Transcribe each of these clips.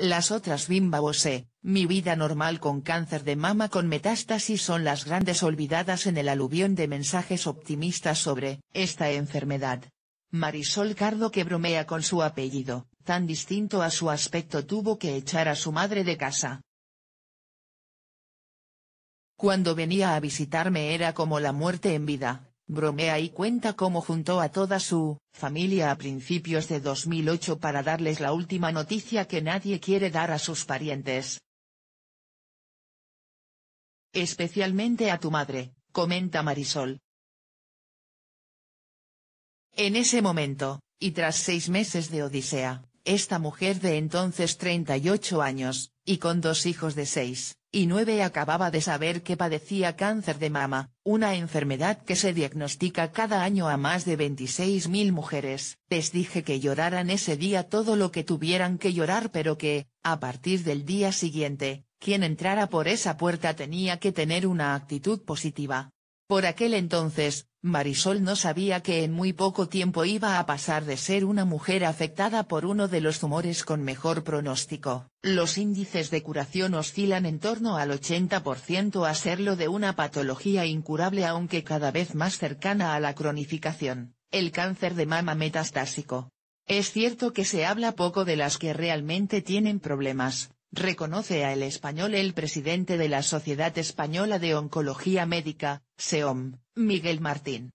Las otras Bimba Bosé, Mi vida normal con cáncer de mama con metástasis son las grandes olvidadas en el aluvión de mensajes optimistas sobre esta enfermedad. Marisol Cardo que bromea con su apellido, tan distinto a su aspecto tuvo que echar a su madre de casa. Cuando venía a visitarme era como la muerte en vida, bromea y cuenta cómo juntó a toda su familia a principios de 2008 para darles la última noticia que nadie quiere dar a sus parientes. Especialmente a tu madre, comenta Marisol. En ese momento, y tras seis meses de odisea, esta mujer de entonces 38 años, y con dos hijos de 6 y 9 acababa de saber que padecía cáncer de mama, una enfermedad que se diagnostica cada año a más de 26.000 mujeres. Les dije que lloraran ese día todo lo que tuvieran que llorar pero que, a partir del día siguiente, quien entrara por esa puerta tenía que tener una actitud positiva, por aquel entonces, Marisol no sabía que en muy poco tiempo iba a pasar de ser una mujer afectada por uno de los tumores con mejor pronóstico. Los índices de curación oscilan en torno al 80% a serlo de una patología incurable aunque cada vez más cercana a la cronificación, el cáncer de mama metastásico. Es cierto que se habla poco de las que realmente tienen problemas, reconoce a El Español el presidente de la Sociedad Española de Oncología Médica, SEOM, Miguel Martín.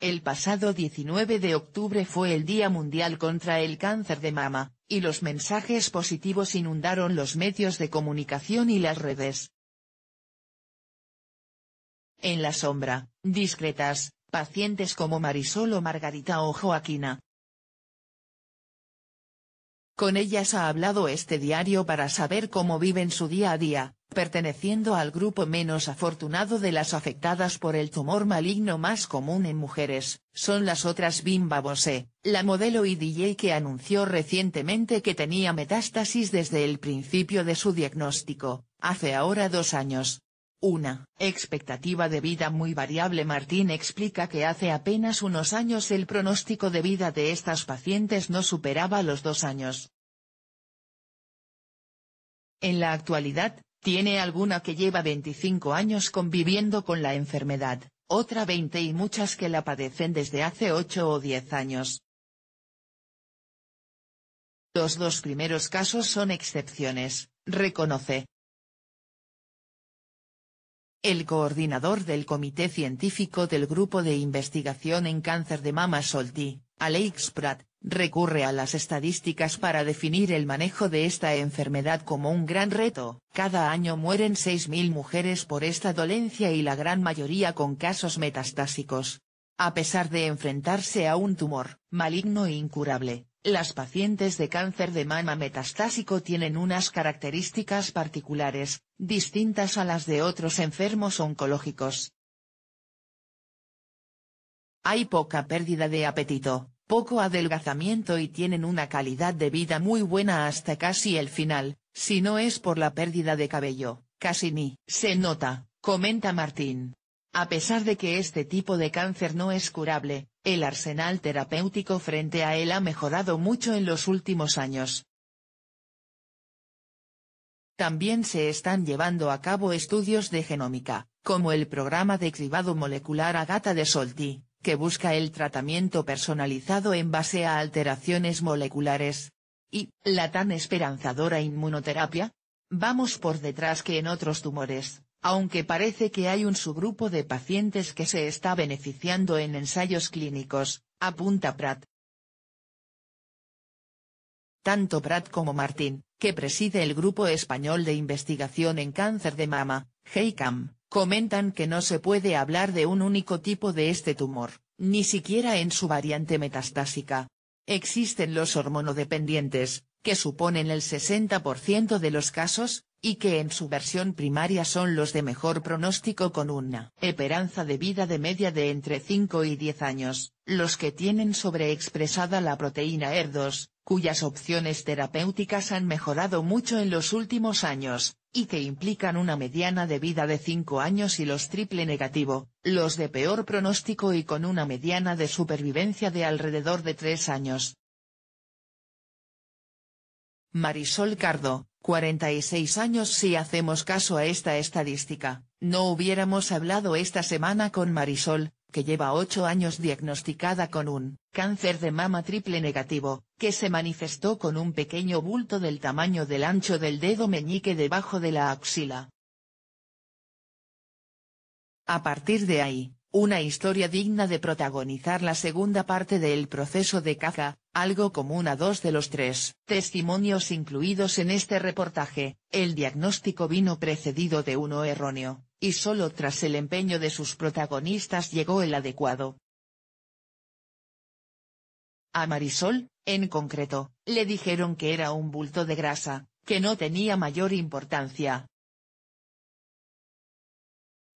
El pasado 19 de octubre fue el Día Mundial contra el Cáncer de Mama, y los mensajes positivos inundaron los medios de comunicación y las redes. En la sombra, discretas, pacientes como Marisol o Margarita o Joaquina, con ellas ha hablado este diario para saber cómo viven su día a día, perteneciendo al grupo menos afortunado de las afectadas por el tumor maligno más común en mujeres, son las otras Bimba Bosé, la modelo y DJ que anunció recientemente que tenía metástasis desde el principio de su diagnóstico, hace ahora dos años, una expectativa de vida muy variable Martín explica que hace apenas unos años el pronóstico de vida de estas pacientes no superaba los dos años. En la actualidad, tiene alguna que lleva 25 años conviviendo con la enfermedad, otra 20 y muchas que la padecen desde hace 8 o 10 años. Los dos primeros casos son excepciones, reconoce, el coordinador del Comité Científico del Grupo de Investigación en Cáncer de Mama Solti, Alex Pratt, recurre a las estadísticas para definir el manejo de esta enfermedad como un gran reto. Cada año mueren 6.000 mujeres por esta dolencia y la gran mayoría con casos metastásicos. A pesar de enfrentarse a un tumor, maligno e incurable, las pacientes de cáncer de mama metastásico tienen unas características particulares, distintas a las de otros enfermos oncológicos. Hay poca pérdida de apetito, poco adelgazamiento y tienen una calidad de vida muy buena hasta casi el final, si no es por la pérdida de cabello, casi ni se nota, comenta Martín. A pesar de que este tipo de cáncer no es curable, el arsenal terapéutico frente a él ha mejorado mucho en los últimos años. También se están llevando a cabo estudios de genómica, como el programa de cribado molecular Agata de Solti, que busca el tratamiento personalizado en base a alteraciones moleculares. Y, la tan esperanzadora inmunoterapia. Vamos por detrás que en otros tumores, aunque parece que hay un subgrupo de pacientes que se está beneficiando en ensayos clínicos, apunta Pratt. Tanto Pratt como Martín, que preside el Grupo Español de Investigación en Cáncer de Mama, GEICAM, comentan que no se puede hablar de un único tipo de este tumor, ni siquiera en su variante metastásica. Existen los hormonodependientes, que suponen el 60% de los casos, y que en su versión primaria son los de mejor pronóstico con una esperanza de vida de media de entre 5 y 10 años, los que tienen sobreexpresada la proteína ER2, cuyas opciones terapéuticas han mejorado mucho en los últimos años, y que implican una mediana de vida de 5 años y los triple negativo, los de peor pronóstico y con una mediana de supervivencia de alrededor de 3 años. Marisol Cardo, 46 años si hacemos caso a esta estadística, no hubiéramos hablado esta semana con Marisol, que lleva 8 años diagnosticada con un cáncer de mama triple negativo, que se manifestó con un pequeño bulto del tamaño del ancho del dedo meñique debajo de la axila. A partir de ahí, una historia digna de protagonizar la segunda parte del proceso de caza, algo común a dos de los tres testimonios incluidos en este reportaje, el diagnóstico vino precedido de uno erróneo, y solo tras el empeño de sus protagonistas llegó el adecuado. A Marisol, en concreto, le dijeron que era un bulto de grasa, que no tenía mayor importancia,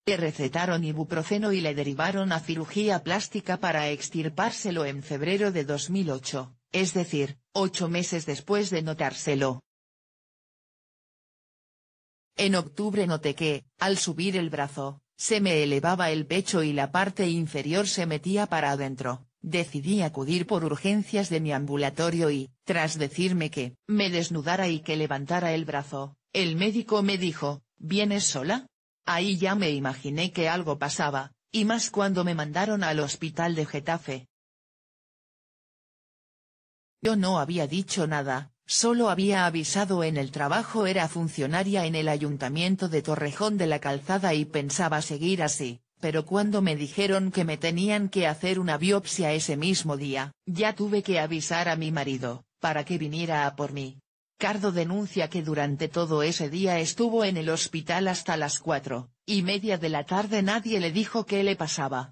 le recetaron ibuprofeno y le derivaron a cirugía plástica para extirpárselo en febrero de 2008, es decir, ocho meses después de notárselo. En octubre noté que, al subir el brazo, se me elevaba el pecho y la parte inferior se metía para adentro, decidí acudir por urgencias de mi ambulatorio y, tras decirme que, me desnudara y que levantara el brazo, el médico me dijo, ¿vienes sola? Ahí ya me imaginé que algo pasaba, y más cuando me mandaron al hospital de Getafe. Yo no había dicho nada, solo había avisado en el trabajo era funcionaria en el ayuntamiento de Torrejón de la Calzada y pensaba seguir así, pero cuando me dijeron que me tenían que hacer una biopsia ese mismo día, ya tuve que avisar a mi marido, para que viniera a por mí. Cardo denuncia que durante todo ese día estuvo en el hospital hasta las cuatro y media de la tarde nadie le dijo qué le pasaba.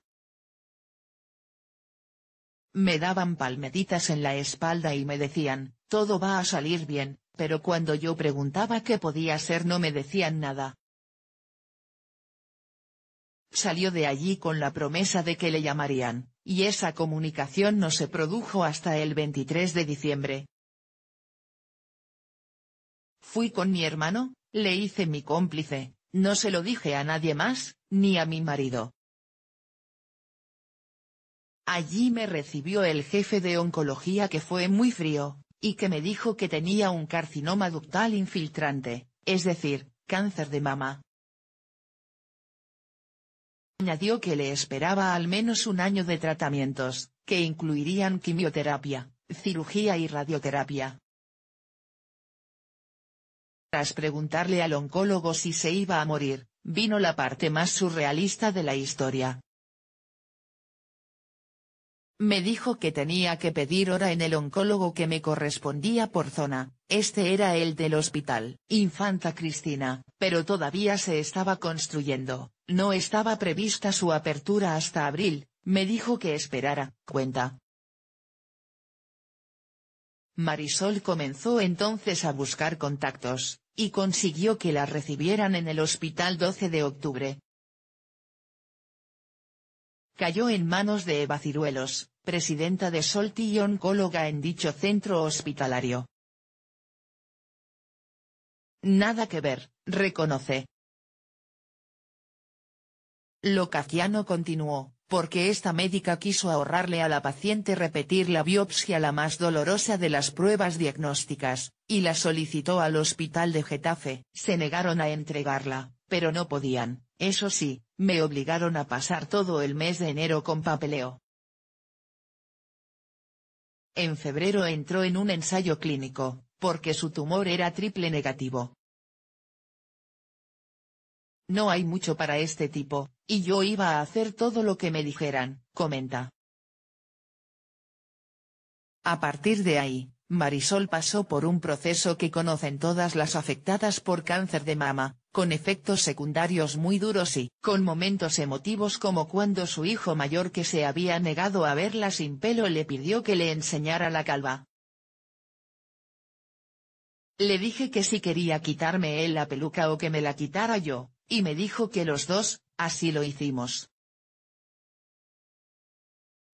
Me daban palmeditas en la espalda y me decían, todo va a salir bien, pero cuando yo preguntaba qué podía ser no me decían nada. Salió de allí con la promesa de que le llamarían, y esa comunicación no se produjo hasta el 23 de diciembre, Fui con mi hermano, le hice mi cómplice, no se lo dije a nadie más, ni a mi marido. Allí me recibió el jefe de oncología que fue muy frío, y que me dijo que tenía un carcinoma ductal infiltrante, es decir, cáncer de mama. Añadió que le esperaba al menos un año de tratamientos, que incluirían quimioterapia, cirugía y radioterapia. Tras preguntarle al oncólogo si se iba a morir, vino la parte más surrealista de la historia. Me dijo que tenía que pedir hora en el oncólogo que me correspondía por zona, este era el del hospital. Infanta Cristina, pero todavía se estaba construyendo, no estaba prevista su apertura hasta abril, me dijo que esperara, cuenta. Marisol comenzó entonces a buscar contactos, y consiguió que la recibieran en el hospital 12 de octubre. Cayó en manos de Eva Ciruelos, presidenta de Solti y oncóloga en dicho centro hospitalario. Nada que ver, reconoce. Locaciano continuó, porque esta médica quiso ahorrarle a la paciente repetir la biopsia la más dolorosa de las pruebas diagnósticas, y la solicitó al hospital de Getafe. Se negaron a entregarla, pero no podían, eso sí, me obligaron a pasar todo el mes de enero con papeleo. En febrero entró en un ensayo clínico, porque su tumor era triple negativo. No hay mucho para este tipo, y yo iba a hacer todo lo que me dijeran, comenta. A partir de ahí, Marisol pasó por un proceso que conocen todas las afectadas por cáncer de mama, con efectos secundarios muy duros y con momentos emotivos como cuando su hijo mayor que se había negado a verla sin pelo le pidió que le enseñara la calva. Le dije que si quería quitarme él la peluca o que me la quitara yo, y me dijo que los dos, Así lo hicimos.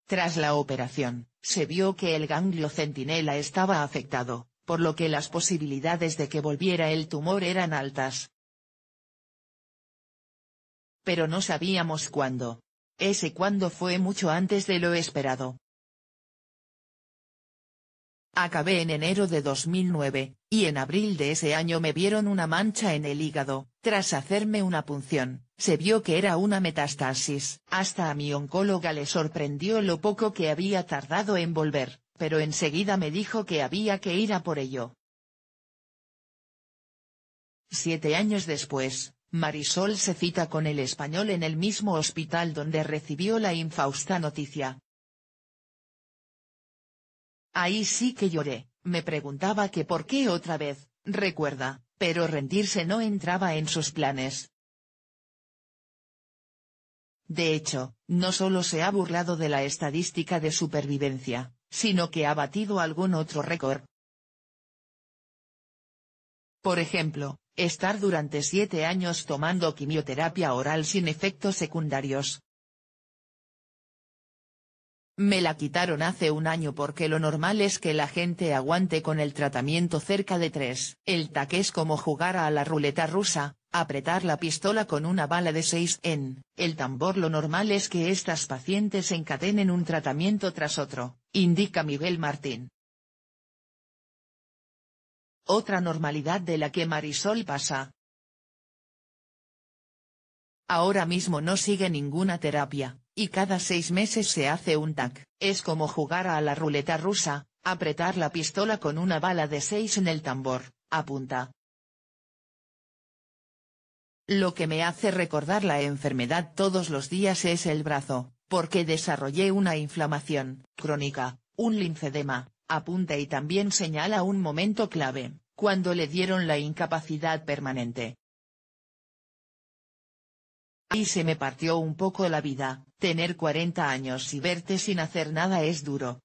Tras la operación, se vio que el ganglio centinela estaba afectado, por lo que las posibilidades de que volviera el tumor eran altas. Pero no sabíamos cuándo. Ese cuándo fue mucho antes de lo esperado. Acabé en enero de 2009, y en abril de ese año me vieron una mancha en el hígado, tras hacerme una punción, se vio que era una metástasis. Hasta a mi oncóloga le sorprendió lo poco que había tardado en volver, pero enseguida me dijo que había que ir a por ello. Siete años después, Marisol se cita con el español en el mismo hospital donde recibió la infausta noticia, Ahí sí que lloré, me preguntaba que por qué otra vez, recuerda, pero rendirse no entraba en sus planes. De hecho, no solo se ha burlado de la estadística de supervivencia, sino que ha batido algún otro récord. Por ejemplo, estar durante siete años tomando quimioterapia oral sin efectos secundarios, me la quitaron hace un año porque lo normal es que la gente aguante con el tratamiento cerca de tres. El taque es como jugar a la ruleta rusa, apretar la pistola con una bala de 6 en. El tambor lo normal es que estas pacientes encadenen un tratamiento tras otro, indica Miguel Martín. Otra normalidad de la que Marisol pasa. Ahora mismo no sigue ninguna terapia, y cada seis meses se hace un TAC. Es como jugar a la ruleta rusa, apretar la pistola con una bala de seis en el tambor, apunta. Lo que me hace recordar la enfermedad todos los días es el brazo, porque desarrollé una inflamación crónica, un linfedema, apunta y también señala un momento clave, cuando le dieron la incapacidad permanente. Y se me partió un poco la vida, Tener 40 años y verte sin hacer nada es duro.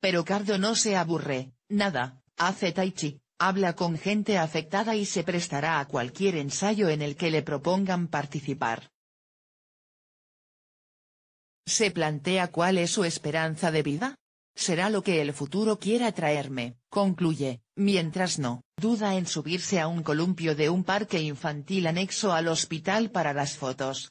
Pero Cardo no se aburre, nada, hace tai chi, habla con gente afectada y se prestará a cualquier ensayo en el que le propongan participar. Se plantea cuál es su esperanza de vida. Será lo que el futuro quiera traerme, concluye, mientras no, duda en subirse a un columpio de un parque infantil anexo al hospital para las fotos.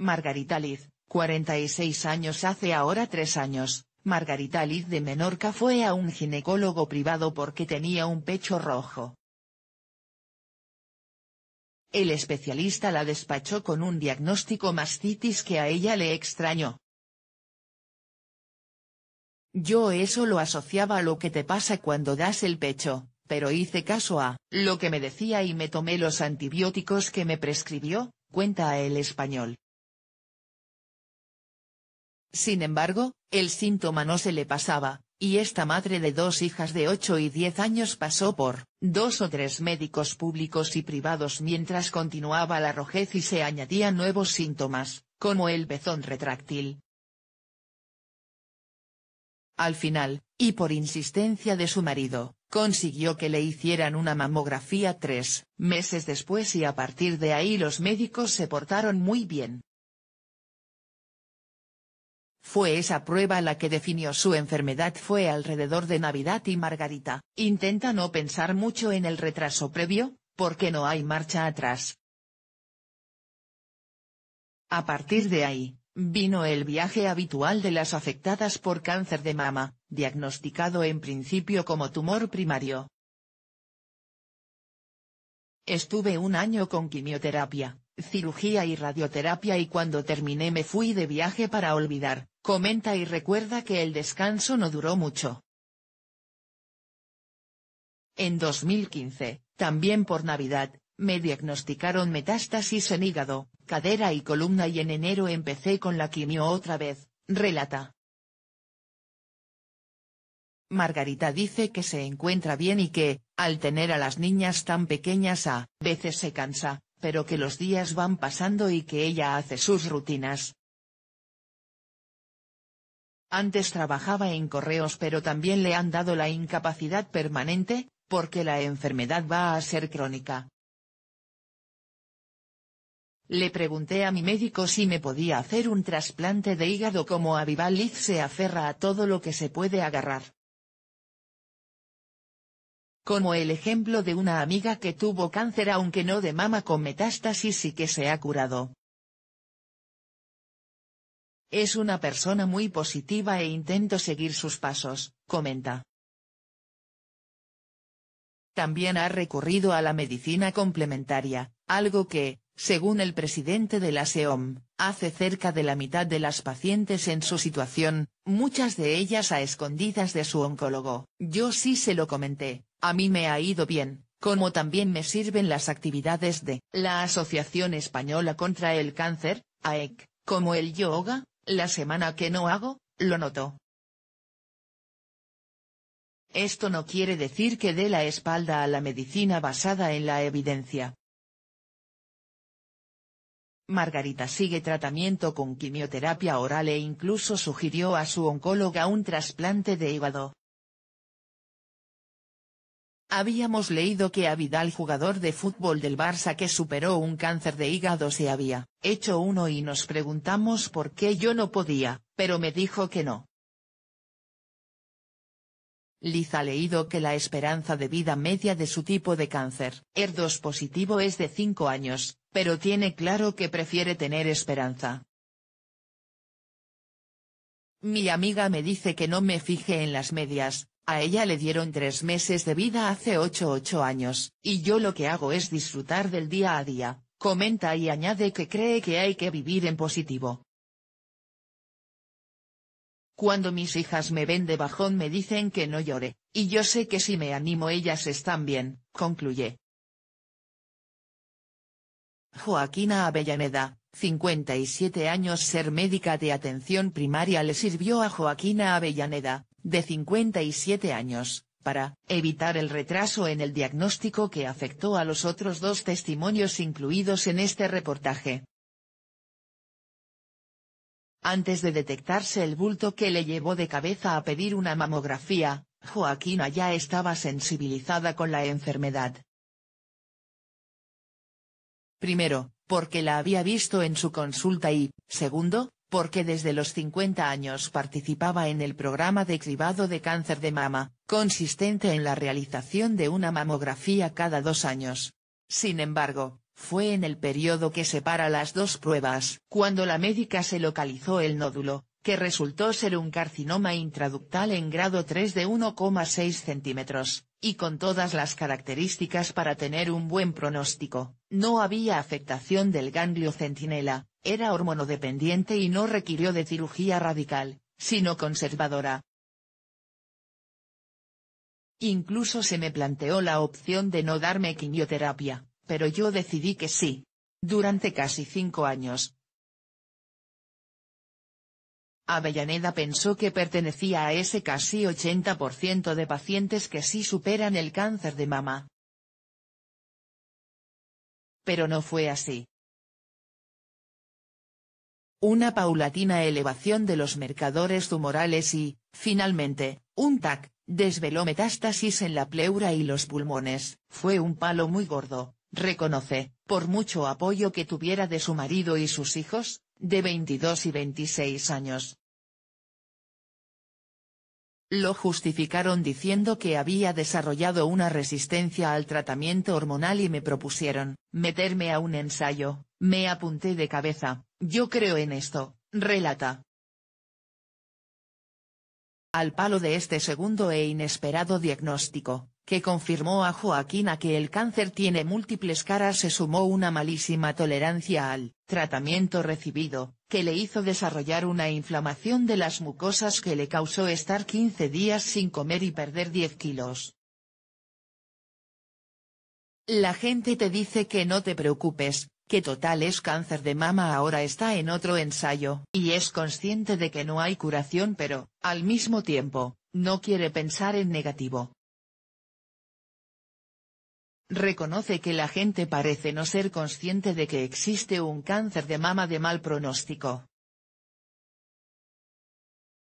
Margarita Liz, 46 años hace ahora tres años, Margarita Liz de Menorca fue a un ginecólogo privado porque tenía un pecho rojo. El especialista la despachó con un diagnóstico mastitis que a ella le extrañó. Yo eso lo asociaba a lo que te pasa cuando das el pecho, pero hice caso a lo que me decía y me tomé los antibióticos que me prescribió, cuenta el español. Sin embargo, el síntoma no se le pasaba, y esta madre de dos hijas de 8 y 10 años pasó por dos o tres médicos públicos y privados mientras continuaba la rojez y se añadían nuevos síntomas, como el pezón retráctil, al final, y por insistencia de su marido, consiguió que le hicieran una mamografía tres meses después y a partir de ahí los médicos se portaron muy bien. Fue esa prueba la que definió su enfermedad fue alrededor de Navidad y Margarita, intenta no pensar mucho en el retraso previo, porque no hay marcha atrás. A partir de ahí, vino el viaje habitual de las afectadas por cáncer de mama, diagnosticado en principio como tumor primario. Estuve un año con quimioterapia, cirugía y radioterapia y cuando terminé me fui de viaje para olvidar, comenta y recuerda que el descanso no duró mucho. En 2015, también por Navidad, me diagnosticaron metástasis en hígado, cadera y columna y en enero empecé con la quimio otra vez, relata. Margarita dice que se encuentra bien y que, al tener a las niñas tan pequeñas a veces se cansa, pero que los días van pasando y que ella hace sus rutinas. Antes trabajaba en correos pero también le han dado la incapacidad permanente, porque la enfermedad va a ser crónica. Le pregunté a mi médico si me podía hacer un trasplante de hígado como Avivaliz se aferra a todo lo que se puede agarrar. Como el ejemplo de una amiga que tuvo cáncer aunque no de mama con metástasis y que se ha curado. Es una persona muy positiva e intento seguir sus pasos, comenta. También ha recurrido a la medicina complementaria, algo que, según el presidente de la SEOM, hace cerca de la mitad de las pacientes en su situación, muchas de ellas a escondidas de su oncólogo. Yo sí se lo comenté, a mí me ha ido bien, como también me sirven las actividades de la Asociación Española contra el Cáncer, AEC, como el yoga, la semana que no hago, lo noto. Esto no quiere decir que dé la espalda a la medicina basada en la evidencia, Margarita sigue tratamiento con quimioterapia oral e incluso sugirió a su oncóloga un trasplante de hígado. Habíamos leído que Vidal jugador de fútbol del Barça que superó un cáncer de hígado se había hecho uno y nos preguntamos por qué yo no podía, pero me dijo que no. Liz ha leído que la esperanza de vida media de su tipo de cáncer, ER2 positivo es de 5 años, pero tiene claro que prefiere tener esperanza. Mi amiga me dice que no me fije en las medias, a ella le dieron tres meses de vida hace ocho ocho años, y yo lo que hago es disfrutar del día a día, comenta y añade que cree que hay que vivir en positivo. Cuando mis hijas me ven de bajón me dicen que no llore, y yo sé que si me animo ellas están bien, concluye. Joaquina Avellaneda, 57 años ser médica de atención primaria le sirvió a Joaquina Avellaneda, de 57 años, para evitar el retraso en el diagnóstico que afectó a los otros dos testimonios incluidos en este reportaje. Antes de detectarse el bulto que le llevó de cabeza a pedir una mamografía, Joaquina ya estaba sensibilizada con la enfermedad. Primero, porque la había visto en su consulta y, segundo, porque desde los 50 años participaba en el programa de cribado de cáncer de mama, consistente en la realización de una mamografía cada dos años. Sin embargo, fue en el periodo que separa las dos pruebas cuando la médica se localizó el nódulo, que resultó ser un carcinoma intraductal en grado 3 de 1,6 centímetros, y con todas las características para tener un buen pronóstico, no había afectación del ganglio centinela, era hormonodependiente y no requirió de cirugía radical, sino conservadora. Incluso se me planteó la opción de no darme quimioterapia, pero yo decidí que sí. Durante casi cinco años, Avellaneda pensó que pertenecía a ese casi 80% de pacientes que sí superan el cáncer de mama. Pero no fue así. Una paulatina elevación de los mercadores tumorales y, finalmente, un TAC, desveló metástasis en la pleura y los pulmones, fue un palo muy gordo, reconoce, por mucho apoyo que tuviera de su marido y sus hijos, de 22 y 26 años, lo justificaron diciendo que había desarrollado una resistencia al tratamiento hormonal y me propusieron, meterme a un ensayo, me apunté de cabeza, yo creo en esto, relata. Al palo de este segundo e inesperado diagnóstico, que confirmó a Joaquina que el cáncer tiene múltiples caras se sumó una malísima tolerancia al tratamiento recibido, que le hizo desarrollar una inflamación de las mucosas que le causó estar 15 días sin comer y perder 10 kilos. La gente te dice que no te preocupes, que total es cáncer de mama ahora está en otro ensayo, y es consciente de que no hay curación pero, al mismo tiempo, no quiere pensar en negativo, reconoce que la gente parece no ser consciente de que existe un cáncer de mama de mal pronóstico.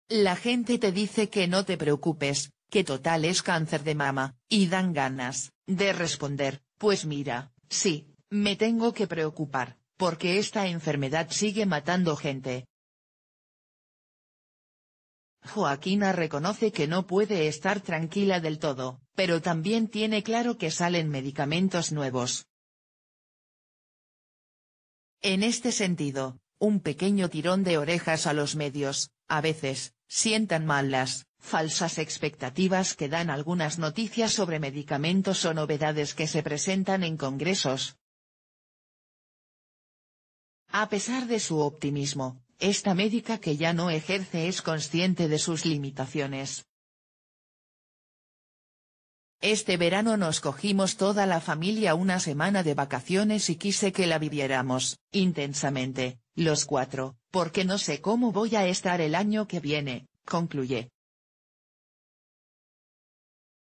La gente te dice que no te preocupes, que total es cáncer de mama, y dan ganas, de responder, pues mira, sí, me tengo que preocupar, porque esta enfermedad sigue matando gente, Joaquina reconoce que no puede estar tranquila del todo, pero también tiene claro que salen medicamentos nuevos. En este sentido, un pequeño tirón de orejas a los medios, a veces, sientan mal las falsas expectativas que dan algunas noticias sobre medicamentos o novedades que se presentan en congresos. A pesar de su optimismo, esta médica que ya no ejerce es consciente de sus limitaciones. Este verano nos cogimos toda la familia una semana de vacaciones y quise que la viviéramos, intensamente, los cuatro, porque no sé cómo voy a estar el año que viene, concluye.